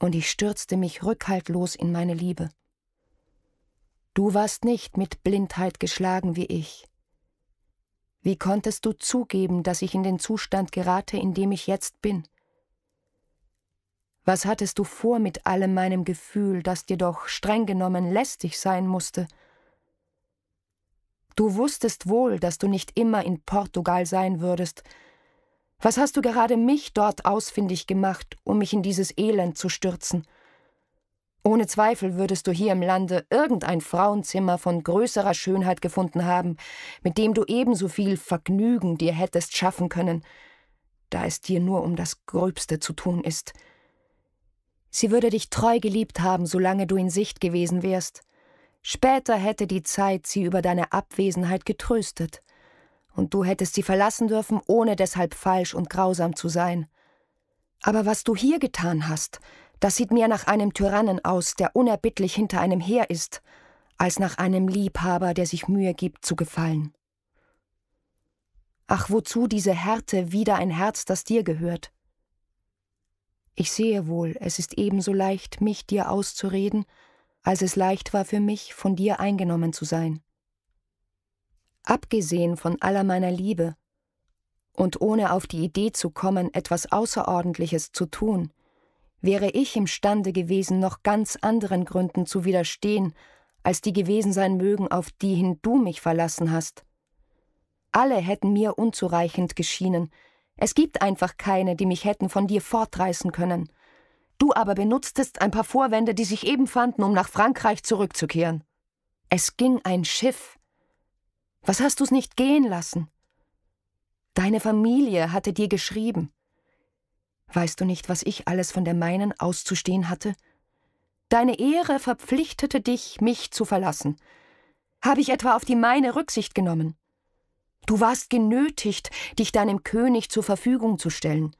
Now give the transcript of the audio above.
und ich stürzte mich rückhaltlos in meine Liebe. Du warst nicht mit Blindheit geschlagen wie ich. Wie konntest du zugeben, dass ich in den Zustand gerate, in dem ich jetzt bin? Was hattest du vor mit allem meinem Gefühl, das dir doch streng genommen lästig sein musste? Du wusstest wohl, dass du nicht immer in Portugal sein würdest, was hast du gerade mich dort ausfindig gemacht, um mich in dieses Elend zu stürzen? Ohne Zweifel würdest du hier im Lande irgendein Frauenzimmer von größerer Schönheit gefunden haben, mit dem du ebenso viel Vergnügen dir hättest schaffen können, da es dir nur um das Gröbste zu tun ist. Sie würde dich treu geliebt haben, solange du in Sicht gewesen wärst. Später hätte die Zeit sie über deine Abwesenheit getröstet und du hättest sie verlassen dürfen, ohne deshalb falsch und grausam zu sein. Aber was du hier getan hast, das sieht mehr nach einem Tyrannen aus, der unerbittlich hinter einem her ist, als nach einem Liebhaber, der sich Mühe gibt, zu gefallen. Ach, wozu diese Härte wider ein Herz, das dir gehört? Ich sehe wohl, es ist ebenso leicht, mich dir auszureden, als es leicht war für mich, von dir eingenommen zu sein abgesehen von aller meiner Liebe, und ohne auf die Idee zu kommen, etwas Außerordentliches zu tun, wäre ich imstande gewesen, noch ganz anderen Gründen zu widerstehen, als die gewesen sein mögen, auf die hin du mich verlassen hast. Alle hätten mir unzureichend geschienen, es gibt einfach keine, die mich hätten von dir fortreißen können. Du aber benutztest ein paar Vorwände, die sich eben fanden, um nach Frankreich zurückzukehren. Es ging ein Schiff, was hast du's nicht gehen lassen? Deine Familie hatte dir geschrieben. Weißt du nicht, was ich alles von der meinen auszustehen hatte? Deine Ehre verpflichtete dich, mich zu verlassen. Habe ich etwa auf die meine Rücksicht genommen? Du warst genötigt, dich deinem König zur Verfügung zu stellen.